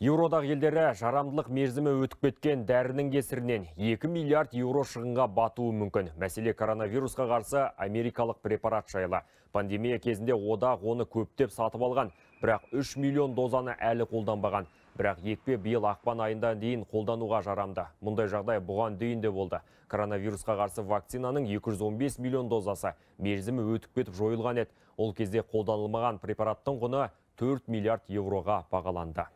Еуродағы елдері жарамдылық мерзімі өтіп кеткен дәрінің кесірінен 2 миллиард еуро шығынға батуы мүмкін. Мәселе коронавирусқа қарсы америкалық препарат жайлы. Пандемия кезінде одақ оны көптеп сатып алған, бірақ 3 миллион дозаны әлі қолданбаған. Бірақ екпе биыл ақпан айында дейін қолдануға жарамды. Мұндай жағдай бұған дейін де болды. Коронавирусқа қарсы вакцинаның 215 миллион дозасы мерзімі өтіп кетіп жойылған еді. Ол кезде қолданылмаған препараттың құны 4 миллиард евроға бағаланды.